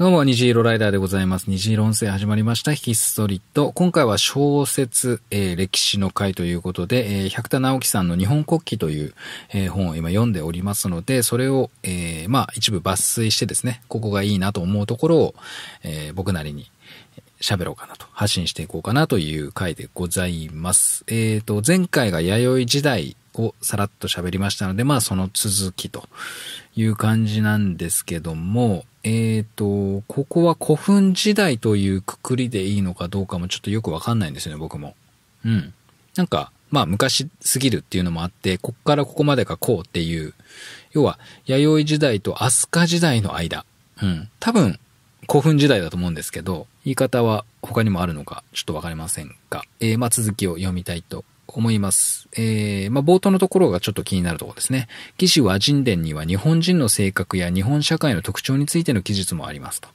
どうも、虹色ライダーでございます。虹色音声始まりました。ヒストリッド。今回は小説、えー、歴史の回ということで、えー、百田直樹さんの日本国旗という、えー、本を今読んでおりますので、それを、えまあ、一部抜粋してですね、ここがいいなと思うところを、え僕なりに喋ろうかなと、発信していこうかなという回でございます。えっ、と、前回が弥生時代をさらっと喋りましたので、まあその続きという感じなんですけども、えっ、ー、と、ここは古墳時代というくくりでいいのかどうかもちょっとよくわかんないんですよね、僕も。うん。なんか、まあ昔すぎるっていうのもあって、こっからここまでがこうっていう、要は、弥生時代と飛鳥時代の間。うん。多分、古墳時代だと思うんですけど、言い方は他にもあるのかちょっとわかりませんが、えー、まあ続きを読みたいと思います。えー、まあ、冒頭のところがちょっと気になるところですね。記士は人伝には日本人の性格や日本社会の特徴についての記述もありますと。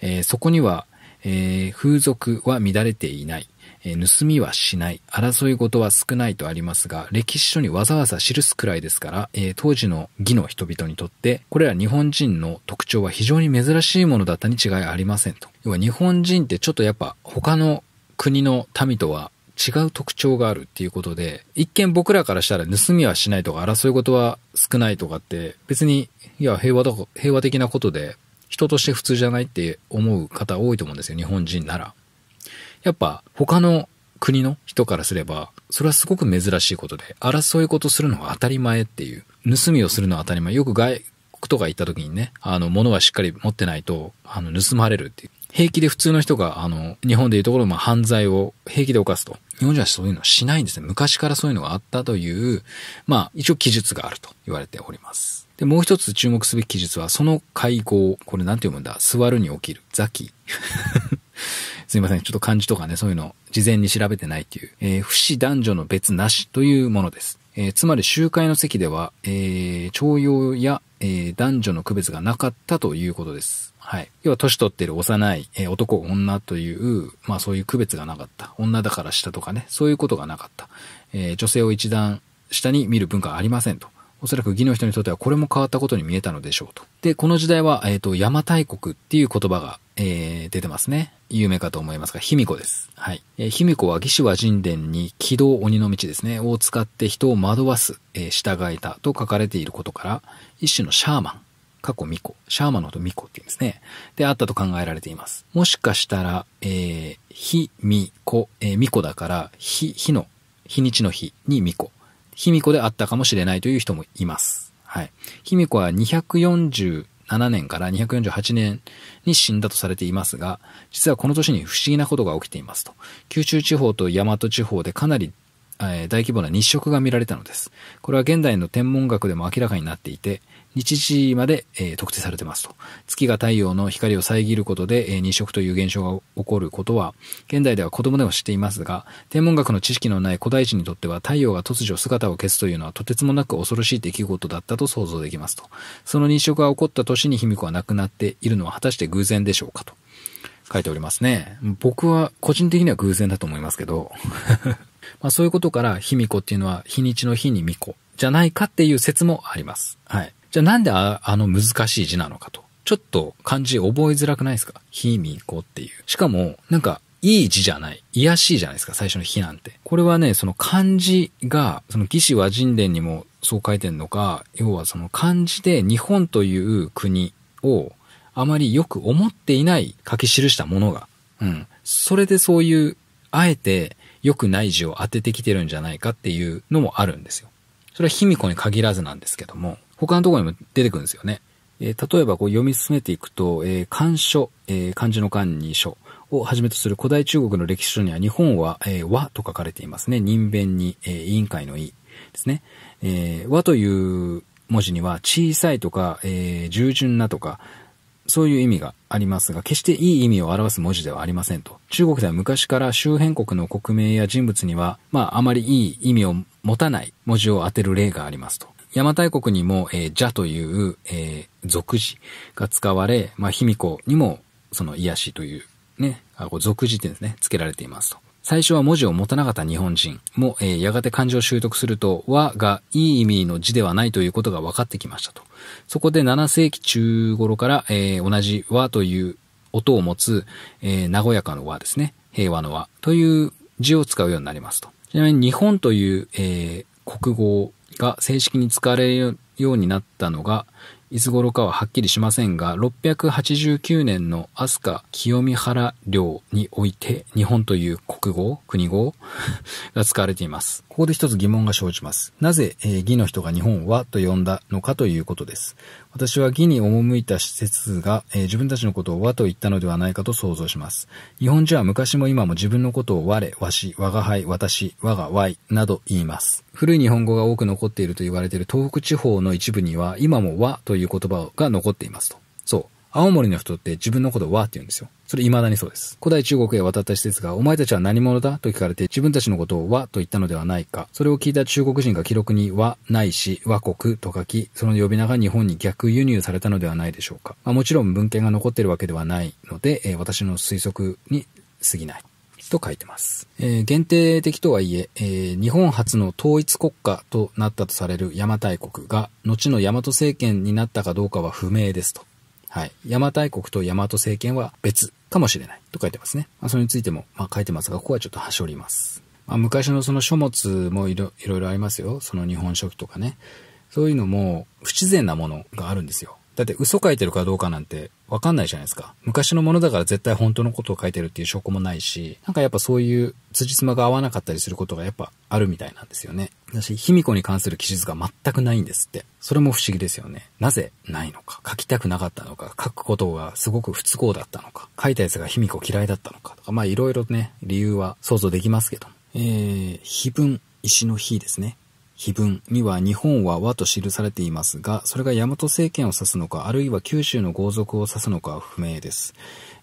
えー、そこには、えー、風俗は乱れていない。え盗みはしない、争い事は少ないとありますが、歴史書にわざわざ記すくらいですから、えー、当時の義の人々にとって、これら日本人の特徴は非常に珍しいものだったに違いありませんと。要は日本人ってちょっとやっぱ他の国の民とは違う特徴があるっていうことで、一見僕らからしたら盗みはしないとか争い事は少ないとかって、別に、いや、平和だ、平和的なことで、人として普通じゃないって思う方多いと思うんですよ、日本人なら。やっぱ、他の国の人からすれば、それはすごく珍しいことで、争い事するのは当たり前っていう、盗みをするのは当たり前。よく外国とか行った時にね、あの、物はしっかり持ってないと、あの、盗まれるっていう。平気で普通の人が、あの、日本でいうところの犯罪を平気で犯すと。日本人はそういうのをしないんですね。昔からそういうのがあったという、まあ、一応記述があると言われております。で、もう一つ注目すべき記述は、その会合、これなんて読むんだ座るに起きる。ザキ。すいません。ちょっと漢字とかね、そういうの、事前に調べてないっていう、えー、不死男女の別なしというものです。えー、つまり集会の席では、えー、徴用や、えー、男女の区別がなかったということです。はい。要は、年取ってる幼い、えー、男、女という、まあそういう区別がなかった。女だから下とかね、そういうことがなかった。えー、女性を一段下に見る文化はありませんと。おそらく義の人にとってはこれも変わったことに見えたのでしょうと。で、この時代は、えっ、ー、と、邪馬台国っていう言葉がえー、出てますね。有名かと思いますが、卑弥呼です。はい。えー、卑弥呼は義士は神殿に軌道鬼の道ですね、を使って人を惑わす、えー、従えたと書かれていることから、一種のシャーマン、過去巫女、シャーマンのこと巫女って言うんですね。で、あったと考えられています。もしかしたら、えー、ひ、み、えー、みだから、ひ、ひの、日にちの日に巫女、卑弥呼であったかもしれないという人もいます。はい。卑弥呼は240 7年から248年に死んだとされていますが、実はこの年に不思議なことが起きていますと。九州地方と大和地方でかなりえ大規模な日食が見られたのです。これは現代の天文学でも明らかになっていて、日時まで、えー、特定されてますと。月が太陽の光を遮ることで、えー、日食という現象が起こることは、現代では子供でも知っていますが、天文学の知識のない古代人にとっては太陽が突如姿を消すというのはとてつもなく恐ろしい出来事だったと想像できますと。その日食が起こった年に卑弥呼は亡くなっているのは果たして偶然でしょうかと。書いておりますね。僕は個人的には偶然だと思いますけど。まあ、そういうことから、卑弥呼っていうのは日にちの日に巫女じゃないかっていう説もあります。はい。じゃあなんでああの難しい字なのかと。ちょっと漢字覚えづらくないですか卑弥呼っていう。しかも、なんか、いい字じゃない。癒しいじゃないですか、最初の日なんて。これはね、その漢字が、その義士和人伝にもそう書いてんのか、要はその漢字で日本という国をあまりよく思っていない書き記したものが、うん。それでそういう、あえて良くない字を当ててきてるんじゃないかっていうのもあるんですよ。それは卑弥呼に限らずなんですけども、他のところにも出てくるんですよね。えー、例えばこう読み進めていくと、えー、漢書、えー、漢字の漢に書をはじめとする古代中国の歴史書には日本は、えー、和と書かれていますね。人弁に、えー、委員会の意ですね。えー、和という文字には小さいとか、えー、従順なとか、そういう意味がありますが、決していい意味を表す文字ではありませんと。中国では昔から周辺国の国名や人物には、まあ、あまりいい意味を持たない文字を当てる例がありますと。邪馬台国にも、えー、邪という、えー、俗字が使われ、まあ、卑弥呼にも、その癒しというね、あ、これ俗字ってですね、付けられていますと。最初は文字を持たなかった日本人も、えー、やがて漢字を習得すると、和がいい意味の字ではないということが分かってきましたと。そこで7世紀中頃から、えー、同じ和という音を持つ、えー、和やかの和ですね。平和の和という字を使うようになりますと。ちなみに日本という、えー、国語が正式に使われるようになったのが、いつ頃かははっきりしませんが、689年の飛鳥清見原領において、日本という国語、国語が使われています。ここで一つ疑問が生じます。なぜ、えー、義の人が日本はと呼んだのかということです。私は義に赴いた施設が、えー、自分たちのことを和と言ったのではないかと想像します。日本人は昔も今も自分のことを我、わし、我が輩、私、我がわいなど言います。古い日本語が多く残っていると言われている東北地方の一部には、今も和という言葉が残っていますと。そう。青森の人って自分のことを和って言うんですよ。それ未だにそうです。古代中国へ渡った施設が、お前たちは何者だと聞かれて自分たちのことを和と言ったのではないか。それを聞いた中国人が記録に和ないし和国と書き、その呼び名が日本に逆輸入されたのではないでしょうか。まあ、もちろん文献が残っているわけではないので、えー、私の推測に過ぎない。と書いてます。えー、限定的とはいええー、日本初の統一国家となったとされる邪馬台国が、後の大和政権になったかどうかは不明ですと。はい。邪馬台国と大和政権は別かもしれないと書いてますね。まあ、それについても、まあ、書いてますが、ここはちょっと端折ります。まあ、昔のその書物もいろいろありますよ。その日本書紀とかね。そういうのも不自然なものがあるんですよ。だって嘘書いてるかどうかなんてわかんないじゃないですか。昔のものだから絶対本当のことを書いてるっていう証拠もないし、なんかやっぱそういう辻褄が合わなかったりすることがやっぱあるみたいなんですよね。だし、卑弥呼に関する記述が全くないんですって。それも不思議ですよね。なぜないのか。書きたくなかったのか。書くことがすごく不都合だったのか。書いたやつが卑弥呼嫌いだったのか。とか、まあいろいろね、理由は想像できますけども。えー、碑文、石の碑ですね。碑文には日本は和と記されていますが、それが大和政権を指すのか、あるいは九州の豪族を指すのかは不明です。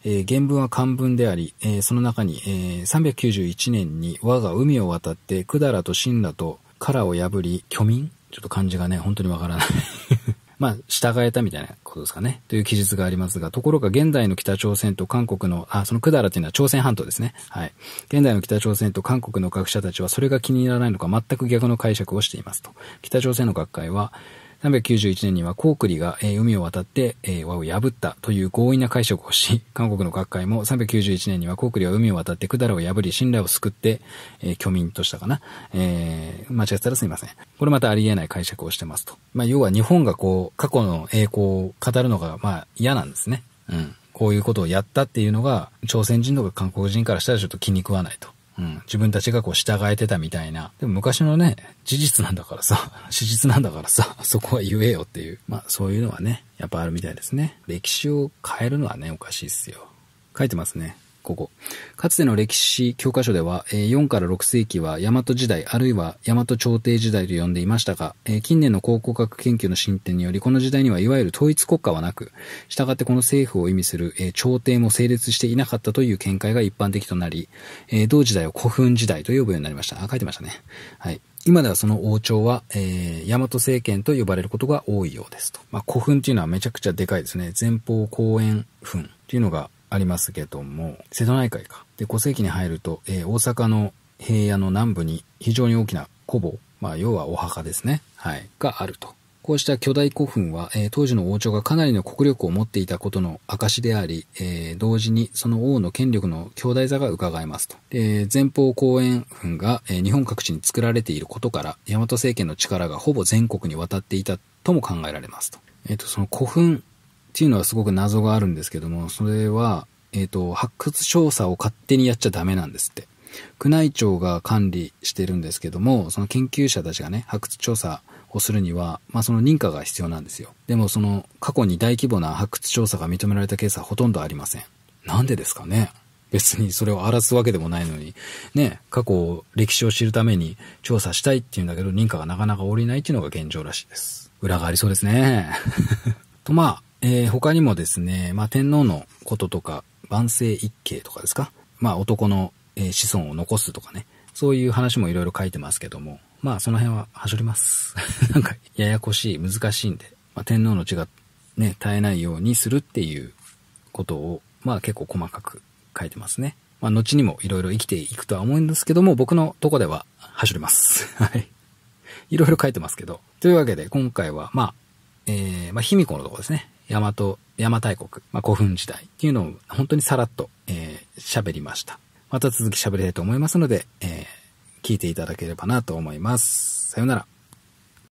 えー、原文は漢文であり、えー、その中に、えー、391年に和が海を渡って百済と神羅と唐を破り、虚民ちょっと漢字がね、本当にわからないまあ、従えたみたいなことですかね、という記述がありますが、ところが現代の北朝鮮と韓国の、あ、その百済というのは朝鮮半島ですね。はい。現代の北朝鮮と韓国の学者たちはそれが気に入らないのか全く逆の解釈をしていますと。北朝鮮の学会は、391年にはコークリが、海を渡って、和を破ったという強引な解釈をし、韓国の各界も391年にはコークリは海を渡ってダラを破り、信頼を救って、えー、民としたかな。えー、間違ったらすみません。これまたありえない解釈をしてますと。まあ、要は日本がこう、過去の栄光を語るのが、まあ、嫌なんですね。うん。こういうことをやったっていうのが、朝鮮人とか韓国人からしたらちょっと気に食わないと。うん、自分たちがこう従えてたみたいな。でも昔のね、事実なんだからさ、史実なんだからさ、そこは言えよっていう。まあそういうのはね、やっぱあるみたいですね。歴史を変えるのはね、おかしいっすよ。書いてますね。ここ。かつての歴史教科書では、4から6世紀は大和時代あるいは大和朝廷時代と呼んでいましたが、近年の考古学研究の進展により、この時代にはいわゆる統一国家はなく、従ってこの政府を意味する朝廷も成立していなかったという見解が一般的となり、同時代を古墳時代と呼ぶようになりました。あ、書いてましたね。はい。今ではその王朝は、えー、大和政権と呼ばれることが多いようですと。まあ、古墳っていうのはめちゃくちゃでかいですね。前方後円墳っていうのがありますけども、瀬戸内海か。で、古世紀に入ると、えー、大阪の平野の南部に非常に大きな古墓、まあ、要はお墓ですね。はい。があると。こうした巨大古墳は、えー、当時の王朝がかなりの国力を持っていたことの証であり、えー、同時にその王の権力の強大さが伺えますと。で前方後円墳が、えー、日本各地に作られていることから、大和政権の力がほぼ全国に渡っていたとも考えられますと。えっ、と、その古墳っていうのはすごく謎があるんですけども、それは、えっ、ー、と、発掘調査を勝手にやっちゃダメなんですって。宮内庁が管理してるんですけども、その研究者たちがね、発掘調査をするには、まあその認可が必要なんですよ。でもその過去に大規模な発掘調査が認められたケースはほとんどありません。なんでですかね別にそれを荒らすわけでもないのに、ね、過去歴史を知るために調査したいっていうんだけど、認可がなかなか下りないっていうのが現状らしいです。裏がありそうですね。とまあ、えー、他にもですね、まあ、天皇のこととか、万世一系とかですか、まあ、男の、子孫を残すとかね、そういう話もいろいろ書いてますけども、まあ、その辺ははしょります。なんか、ややこしい、難しいんで、まあ、天皇の血がね、絶えないようにするっていうことを、まあ、結構細かく書いてますね。まあ、後にもいろいろ生きていくとは思うんですけども、僕のとこでははしょります。はい。いろいろ書いてますけど。というわけで、今回は、まあ、えー、まあ、卑弥呼のとこですね。大和、大和大国、まあ、古墳時代っていうのを本当にさらっと、え喋、ー、りました。また続き喋りたいと思いますので、えー、聞いていただければなと思います。さよなら。